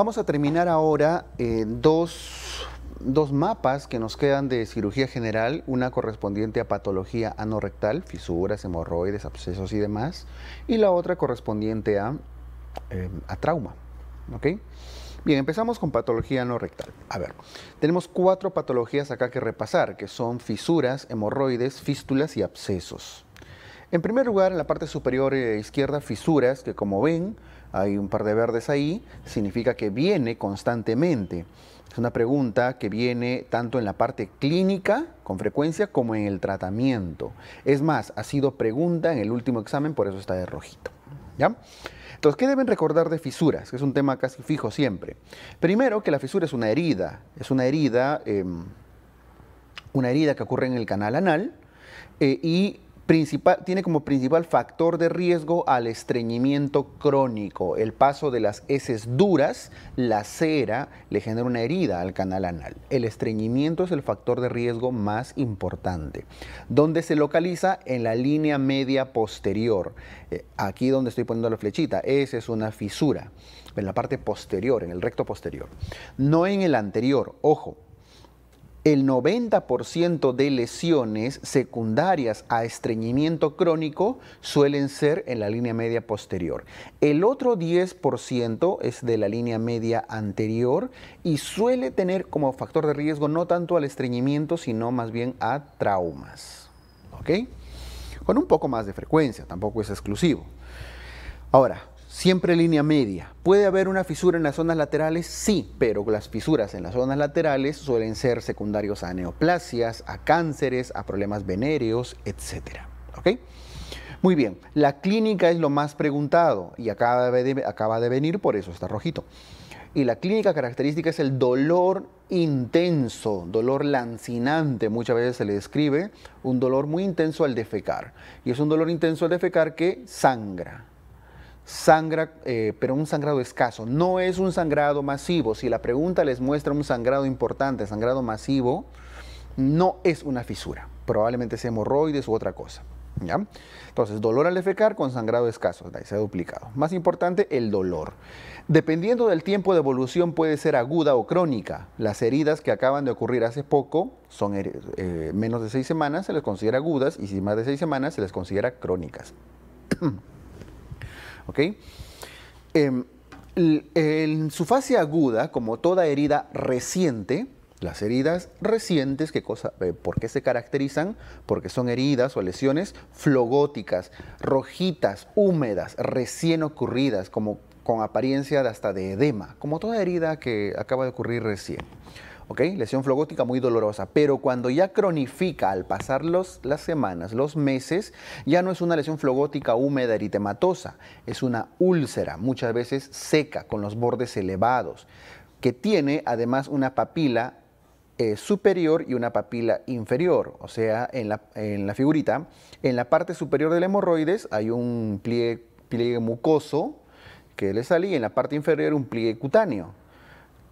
Vamos a terminar ahora eh, dos, mapas que nos quedan de cirugía general, una correspondiente a patología anorrectal, fisuras, hemorroides, abscesos y demás, y la otra correspondiente a, eh, a trauma. Bien, empezamos con patología anorrectal. A ver, tenemos cuatro patologías acá que repasar, que son fisuras, hemorroides, fístulas y abscesos. En primer lugar, en la parte superior eh, izquierda, fisuras, que como ven, hay un par de verdes ahí, significa que viene constantemente. Es una pregunta que viene tanto en la parte clínica con frecuencia como en el tratamiento. Es más, ha sido pregunta en el último examen, por eso está de rojito. ¿Ya? Entonces, ¿qué deben recordar de fisuras? Que es un tema casi fijo siempre. Primero, que la fisura es una herida. Es una herida, em, una herida que ocurre en el canal anal eh, y tiene como principal factor de riesgo al estreñimiento crónico. El paso de las heces duras, la cera, le genera una herida al canal anal. El estreñimiento es el factor de riesgo más importante. ¿Dónde se localiza? En la línea media posterior. Eh, aquí donde estoy poniendo la flechita, esa es una fisura. En la parte posterior, en el recto posterior. No en el anterior, ojo el 90% de lesiones secundarias a estreñimiento crónico suelen ser en la línea media posterior. El otro 10% es de la línea media anterior y suele tener como factor de riesgo no tanto al estreñimiento, sino más bien a traumas. ¿Ok? Con un poco más de frecuencia, tampoco es exclusivo. Ahora, siempre línea media. ¿Puede haber una fisura en las zonas laterales? Sí, pero las fisuras en las zonas laterales suelen ser secundarios a neoplasias, a cánceres, a problemas venéreos, etc. Muy bien, la clínica es lo más preguntado y acaba de venir, por eso está rojito. Y la clínica característica es el dolor intenso, dolor lancinante, muchas veces se le describe, un dolor muy intenso al defecar. Y es un dolor intenso al defecar que sangra, sangra, eh, pero un sangrado escaso. No es un sangrado masivo. Si la pregunta les muestra un sangrado importante, sangrado masivo, no es una fisura. Probablemente sea hemorroides u otra cosa. ¿ya? Entonces, dolor al defecar con sangrado escaso. Ahí se ha duplicado. Más importante, el dolor. Dependiendo del tiempo de evolución, puede ser aguda o crónica. Las heridas que acaban de ocurrir hace poco son eh, eh, menos de seis semanas, se les considera agudas, y si más de seis semanas, se les considera crónicas. Em, en su fase aguda, como toda herida reciente, las heridas recientes, cosa, eh, ¿por qué se caracterizan? Porque son heridas o lesiones flogóticas, rojitas, húmedas, recién ocurridas, como con apariencia hasta de edema, como toda herida que acaba de ocurrir recién. Lesión flogótica muy dolorosa, pero cuando ya cronifica al pasar las semanas, los meses, ya no es una lesión flogótica húmeda eritematosa, es una úlcera, muchas veces seca, con los bordes elevados, que tiene además una papila eh, superior y una papila inferior. O sea, en la, figurita, en la parte superior del hemorroides hay un pliegue, mucoso que le sale y en la parte inferior un pliegue cutáneo.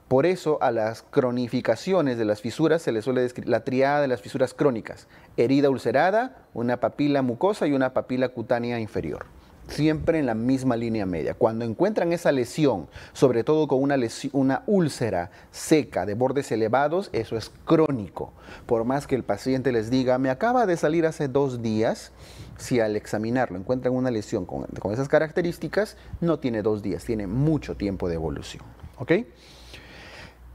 Por eso a las cronificaciones de las fisuras se les suele describir la triada de las fisuras crónicas, herida ulcerada, una papila mucosa y una papila cutánea inferior siempre en la misma línea media. Cuando encuentran esa lesión, sobre todo con una, una, úlcera seca de bordes elevados, eso es crónico. Por más que el paciente les diga, me acaba de salir hace dos días, si al examinarlo encuentran una lesión con, con esas características, no tiene dos días, tiene mucho tiempo de evolución. ¿Ok?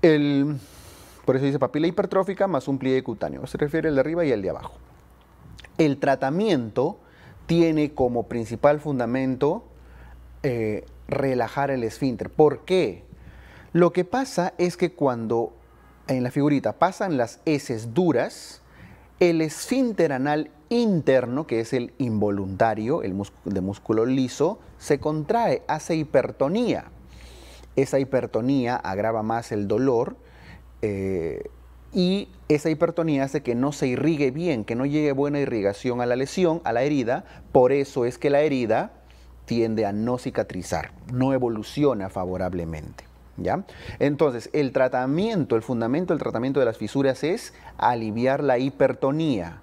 El, por eso dice papila hipertrófica más un pliegue cutáneo. Se refiere al de arriba y al de abajo. El tratamiento tiene como principal fundamento eh, relajar el esfínter. ¿Por qué? Lo que pasa es que cuando en la figurita pasan las heces duras, el esfínter anal interno, que es el involuntario, el de músculo liso, se contrae, hace hipertonía. Esa hipertonía agrava más el dolor eh, y esa hipertonía hace que no se irrigue bien, que no llegue buena irrigación a la lesión, a la herida. Por eso es que la herida tiende a no cicatrizar, no evoluciona favorablemente. ¿Ya? Entonces, el tratamiento, el fundamento del tratamiento de las fisuras es aliviar la hipertonía.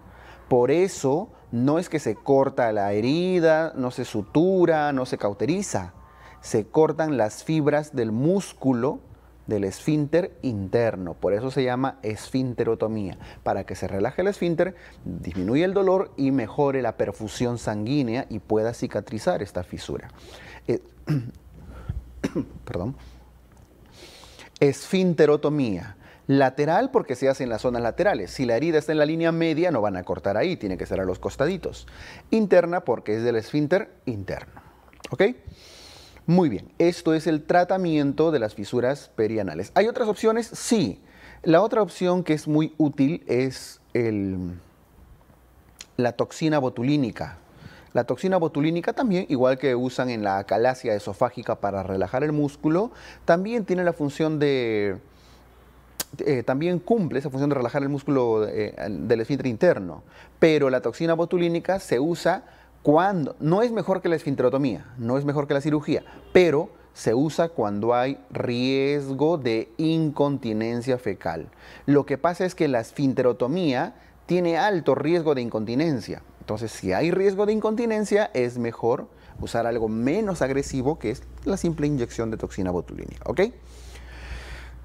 Por eso no es que se corta la herida, no se sutura, no se cauteriza se cortan las fibras del músculo del esfínter interno. Por eso se llama esfinterotomía, para que se relaje el esfínter, disminuya el dolor y mejore la perfusión sanguínea y pueda cicatrizar esta fisura. Eh, perdón. Esfinterotomía. Lateral porque se hace en las zonas laterales. Si la herida está en la línea media, no van a cortar ahí, tiene que ser a los costaditos. Interna porque es del esfínter interno. ¿Ok? Muy bien, esto es el tratamiento de las fisuras perianales. ¿Hay otras opciones? Sí. La otra opción que es muy útil es la toxina botulínica. La toxina botulínica también, igual que usan en la calasia esofágica para relajar el músculo, también tiene la función de... Eh, también cumple esa función de relajar el músculo eh, del esfínter interno, pero la toxina botulínica se usa cuando no es mejor que la esfinterotomía, no es mejor que la cirugía, pero se usa cuando hay riesgo de incontinencia fecal. Lo que pasa es que la esfinterotomía tiene alto riesgo de incontinencia. Entonces, si hay riesgo de incontinencia, es mejor usar algo menos agresivo que es la simple inyección de toxina botulínica,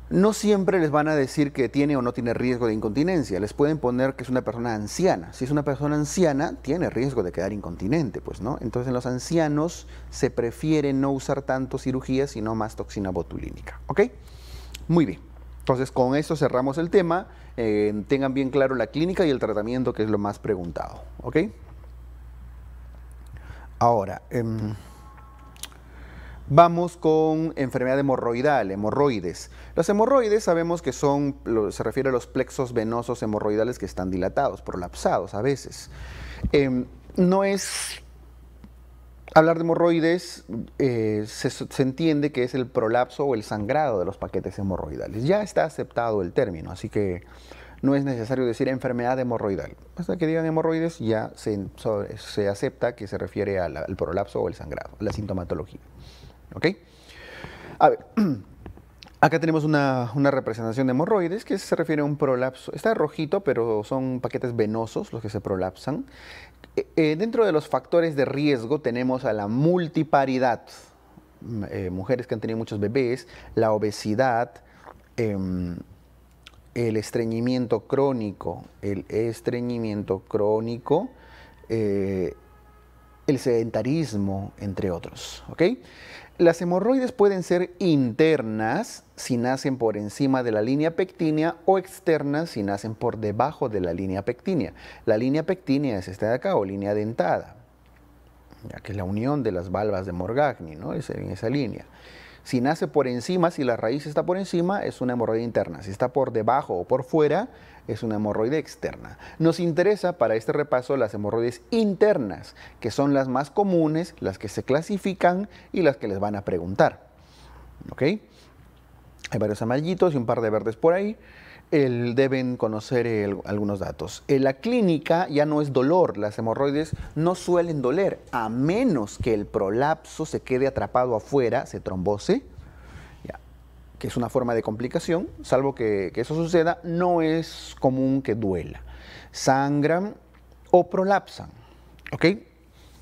no siempre les van a decir que tiene o no tiene riesgo de incontinencia. Les pueden poner que es una persona anciana. Si es una persona anciana, tiene riesgo de quedar incontinente, pues, ¿no? Entonces, en los ancianos se prefiere no usar tanto cirugía, sino más toxina botulínica, ¿ok? Muy bien. Entonces, con esto cerramos el tema. Eh, tengan bien claro la clínica y el tratamiento, que es lo más preguntado, ¿ok? Ahora, em, Vamos con enfermedad hemorroidal, hemorroides. Los hemorroides sabemos que son, se refiere a los plexos venosos hemorroidales que están dilatados, prolapsados a veces. Em, no es Hablar de hemorroides eh, se, entiende que es el prolapso o el sangrado de los paquetes hemorroidales. Ya está aceptado el término, así que no es necesario decir enfermedad hemorroidal. Hasta que digan hemorroides ya se, acepta que se refiere al prolapso o el sangrado, la sintomatología. ¿ok? A ver, acá tenemos una, representación de hemorroides que se refiere a un prolapso. Está rojito, pero son paquetes venosos los que se prolapsan. E, eh, dentro de los factores de riesgo tenemos a la multiparidad, eh, mujeres que han tenido muchos bebés, la obesidad, em, el estreñimiento crónico, el estreñimiento crónico, eh, el sedentarismo, entre otros. Las hemorroides pueden ser internas si nacen por encima de la línea pectínea o externas si nacen por debajo de la línea pectínea. La línea pectínea es esta de acá o línea dentada, ya que es la unión de las valvas de Morgagni, ¿no? es en esa línea. Si nace por encima, si la raíz está por encima, es una hemorroide interna. Si está por debajo o por fuera, es una hemorroide externa. Nos interesa para este repaso las hemorroides internas, que son las más comunes, las que se clasifican y las que les van a preguntar. Hay varios amarillitos y un par de verdes por ahí. deben conocer algunos datos. En la clínica ya no es dolor, las hemorroides no suelen doler, a menos que el prolapso se quede atrapado afuera, se trombose, que es una forma de complicación, salvo que, eso suceda, no es común que duela. Sangran o prolapsan. ¿Ok?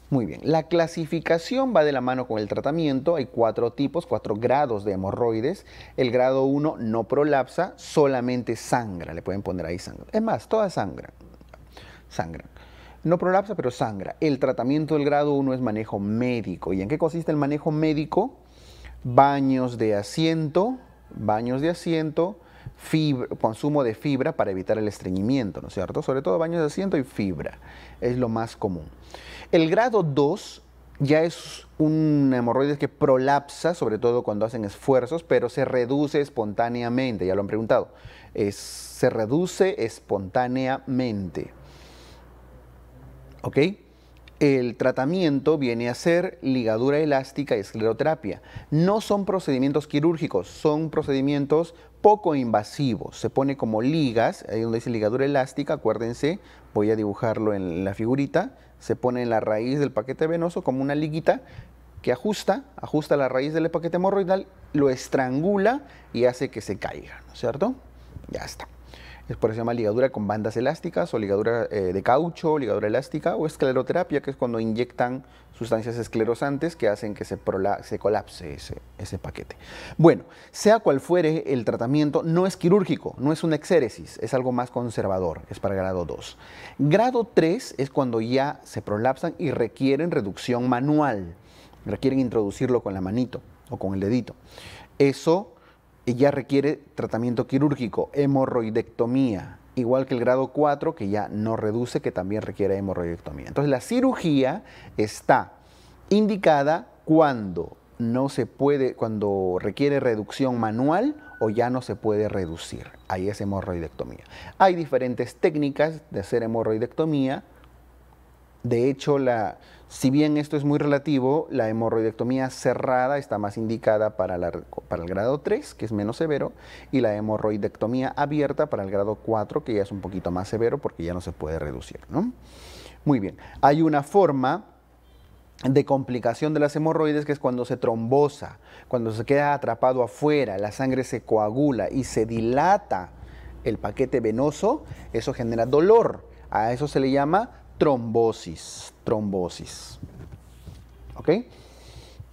Muy bien. La clasificación va de la mano con el tratamiento. Hay cuatro tipos, cuatro grados de hemorroides. El grado 1 no prolapsa, solamente sangra. Le pueden poner ahí sangra. Es más, toda sangra. sangra. No prolapsa, pero sangra. El tratamiento del grado 1 es manejo médico. ¿Y en qué consiste el manejo médico? baños de asiento, baños de asiento, consumo de fibra para evitar el estreñimiento, ¿no es cierto? Sobre todo baños de asiento y fibra, es lo más común. El grado 2 ya es un hemorroides que prolapsa, sobre todo cuando hacen esfuerzos, pero se reduce espontáneamente, ya lo han preguntado, se reduce espontáneamente. ¿Ok? El tratamiento viene a ser ligadura elástica y escleroterapia. No son procedimientos quirúrgicos, son procedimientos poco invasivos. Se pone como ligas, ahí donde dice ligadura elástica, acuérdense, voy a dibujarlo en la figurita, se pone en la raíz del paquete venoso como una liguita que ajusta, ajusta la raíz del paquete hemorroidal, lo estrangula y hace que se caiga, ¿no es cierto? Ya está. Después se llama ligadura con bandas elásticas o ligadura eh, de caucho, ligadura elástica o escleroterapia, que es cuando inyectan sustancias esclerosantes que hacen que se, colapse ese, paquete. Bueno, sea cual fuere el tratamiento, no es quirúrgico, no es una exéresis, es algo más conservador, es para grado 2. Grado 3 es cuando ya se prolapsan y requieren reducción manual, requieren introducirlo con la manito o con el dedito. Eso y ya requiere tratamiento quirúrgico, hemorroidectomía, igual que el grado 4 que ya no reduce, que también requiere hemorroidectomía. Entonces la cirugía está indicada cuando no se puede, cuando requiere reducción manual o ya no se puede reducir. Ahí es hemorroidectomía. Hay diferentes técnicas de hacer hemorroidectomía, de hecho, si bien esto es muy relativo, la hemorroidectomía cerrada está más indicada para, el grado 3, que es menos severo, y la hemorroidectomía abierta para el grado 4, que ya es un poquito más severo porque ya no se puede reducir. Muy bien, hay una forma de complicación de las hemorroides, que es cuando se trombosa, cuando se queda atrapado afuera, la sangre se coagula y se dilata el paquete venoso, eso genera dolor. A eso se le llama trombosis, trombosis. ¿Ok?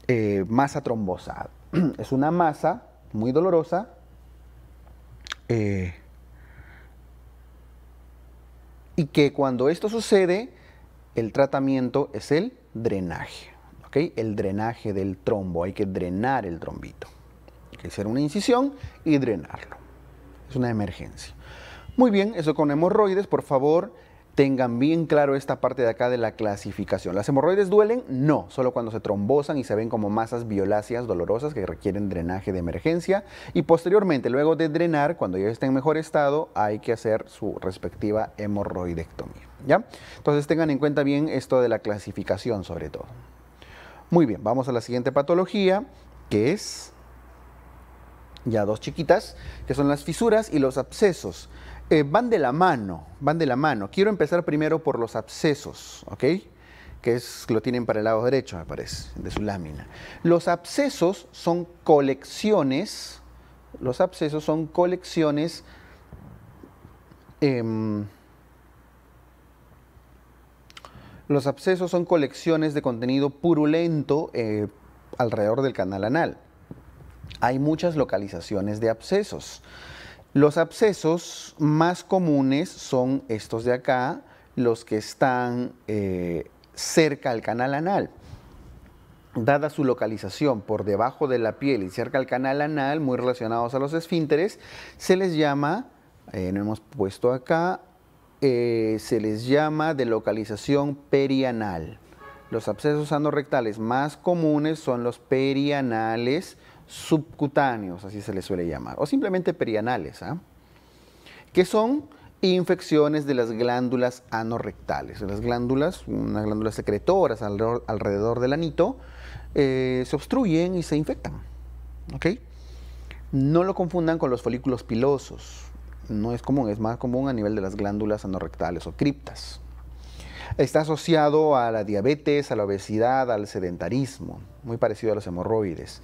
Eh, masa trombosada. Es una masa muy dolorosa. Eh, y que cuando esto sucede, el tratamiento es el drenaje. ¿Ok? El drenaje del trombo. Hay que drenar el trombito. Hay que hacer una incisión y drenarlo. Es una emergencia. Muy bien, eso con hemorroides, por favor tengan bien claro esta parte de acá de la clasificación. ¿Las hemorroides duelen? No, solo cuando se trombosan y se ven como masas violáceas dolorosas que requieren drenaje de emergencia. Y posteriormente, luego de drenar, cuando ya está en mejor estado, hay que hacer su respectiva hemorroidectomía. ¿ya? Entonces tengan en cuenta bien esto de la clasificación sobre todo. Muy bien, vamos a la siguiente patología, que es ya dos chiquitas, que son las fisuras y los abscesos. Eh, van de la mano, van de la mano. Quiero empezar primero por los abscesos, Que es, lo tienen para el lado derecho, me parece, de su lámina. Los abscesos son colecciones, los abscesos son colecciones em, los abscesos son colecciones de contenido purulento eh, alrededor del canal anal. Hay muchas localizaciones de abscesos. Los abscesos más comunes son estos de acá, los que están eh, cerca al canal anal. Dada su localización por debajo de la piel y cerca al canal anal, muy relacionados a los esfínteres, se les llama, eh, hemos puesto acá, eh, se les llama de localización perianal. Los abscesos anorrectales más comunes son los perianales, subcutáneos, así se les suele llamar, o simplemente perianales, ¿ah? que son infecciones de las glándulas anorrectales. Las glándulas, unas glándulas secretoras alrededor, del anito, eh, se obstruyen y se infectan. No lo confundan con los folículos pilosos. No es común, es más común a nivel de las glándulas anorrectales o criptas. Está asociado a la diabetes, a la obesidad, al sedentarismo, muy parecido a los hemorroides.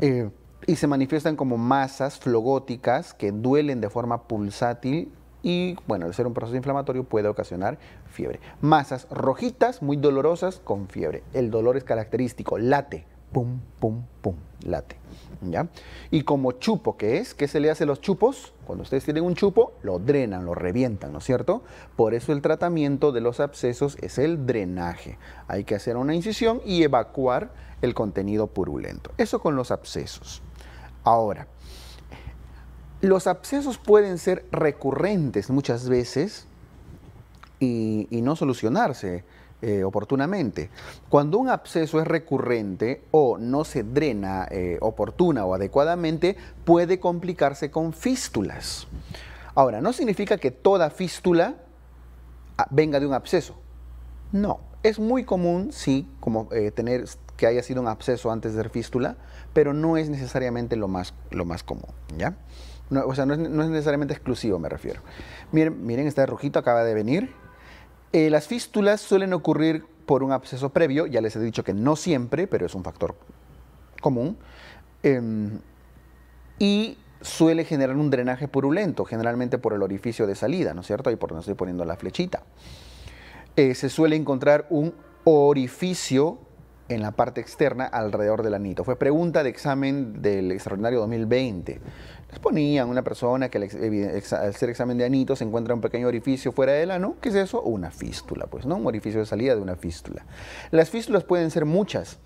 Eh, y se manifiestan como masas flogóticas que duelen de forma pulsátil y, bueno, al ser un proceso inflamatorio puede ocasionar fiebre. Masas rojitas, muy dolorosas, con fiebre. El dolor es característico, late, pum, pum, pum, late. ¿Ya? Y como chupo que es, ¿qué se le hace a los chupos? Cuando ustedes tienen un chupo, lo drenan, lo revientan, ¿no es cierto? Por eso el tratamiento de los abscesos es el drenaje. Hay que hacer una incisión y evacuar el contenido purulento. Eso con los abscesos. Ahora, los abscesos pueden ser recurrentes muchas veces y, y no solucionarse eh, oportunamente. Cuando un absceso es recurrente o no se drena eh, oportuna o adecuadamente, puede complicarse con fístulas. Ahora, no significa que toda fístula ah, venga de un absceso. No, es muy común, sí, como eh, tener que haya sido un absceso antes de ser fístula, pero no es necesariamente lo más, lo más común, ¿ya? o sea, no es, necesariamente exclusivo, me refiero. Miren, miren, este rojito, acaba de venir. Eh, las fístulas suelen ocurrir por un absceso previo, ya les he dicho que no siempre, pero es un factor común, em, y suele generar un drenaje purulento, generalmente por el orificio de salida, ¿no es cierto? Ahí por donde estoy poniendo la flechita. Eh, se suele encontrar un orificio en la parte externa alrededor del anito. Fue pregunta de examen del extraordinario 2020. Les ponían una persona que al, hacer examen de anito se encuentra un pequeño orificio fuera del ano. ¿Qué es eso? Una fístula, pues, ¿no? Un orificio de salida de una fístula. Las fístulas pueden ser muchas,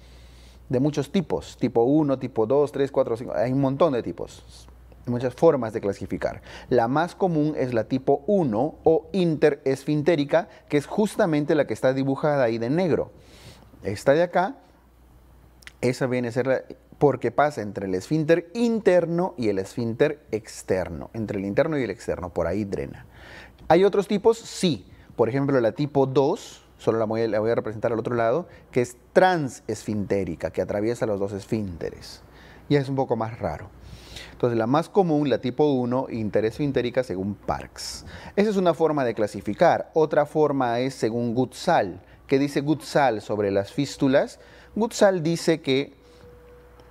de muchos tipos, tipo 1, tipo 2, 3, 4, 5, hay un montón de tipos muchas formas de clasificar. La más común es la tipo 1 o interesfintérica, que es justamente la que está dibujada ahí de negro esta de acá, esa viene a ser porque pasa entre el esfínter interno y el esfínter externo, entre el interno y el externo, por ahí drena. ¿Hay otros tipos? Sí. Por ejemplo, la tipo 2, solo la voy, a representar al otro lado, que es transesfintérica, que atraviesa los dos esfínteres. Y es un poco más raro. Entonces, la más común, la tipo 1, interesfintérica según Parks. Esa es una forma de clasificar. Otra forma es según Gutzal que dice Gutzal sobre las fístulas, Gutzal dice que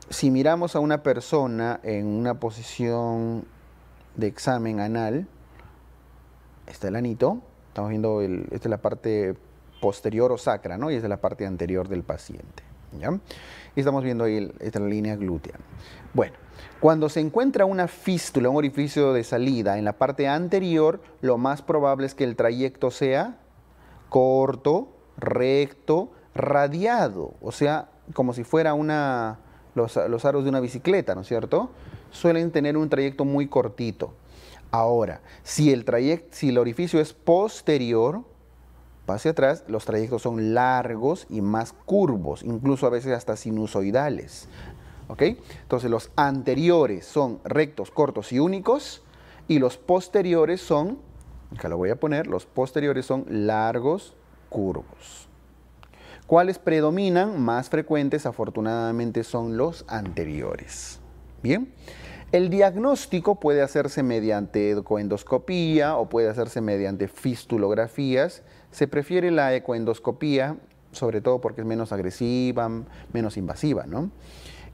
si miramos a una persona en una posición de examen anal, está el anito, estamos viendo, esta es la parte posterior o sacra, ¿no? Y esta es la parte anterior del paciente, Y estamos viendo ahí esta línea glútea. Bueno, cuando se encuentra una fístula, un orificio de salida en la parte anterior, lo más probable es que el trayecto sea corto, recto, radiado, o sea, como si fuera una, los, aros de una bicicleta, ¿no es cierto? Suelen tener un trayecto muy cortito. Ahora, si el, trayecto, si el orificio es posterior, pase hacia atrás, los trayectos son largos y más curvos, incluso a veces hasta sinusoidales. ¿Ok? Entonces, los anteriores son rectos, cortos y únicos, y los posteriores son, acá lo voy a poner, los posteriores son largos, curvos. Cuáles predominan más frecuentes, afortunadamente, son los anteriores. Bien. El diagnóstico puede hacerse mediante ecoendoscopía o puede hacerse mediante fistulografías. Se prefiere la ecoendoscopía, sobre todo porque es menos agresiva, menos invasiva, ¿no?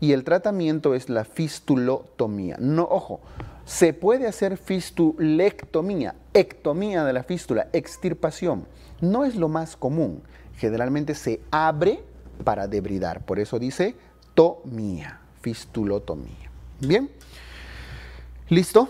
y el tratamiento es la fistulotomía. No, ojo, se puede hacer fistulectomía, ectomía de la fístula, extirpación. No es lo más común. Generalmente se abre para debridar. Por eso dice tomía, fistulotomía. Bien. ¿Listo?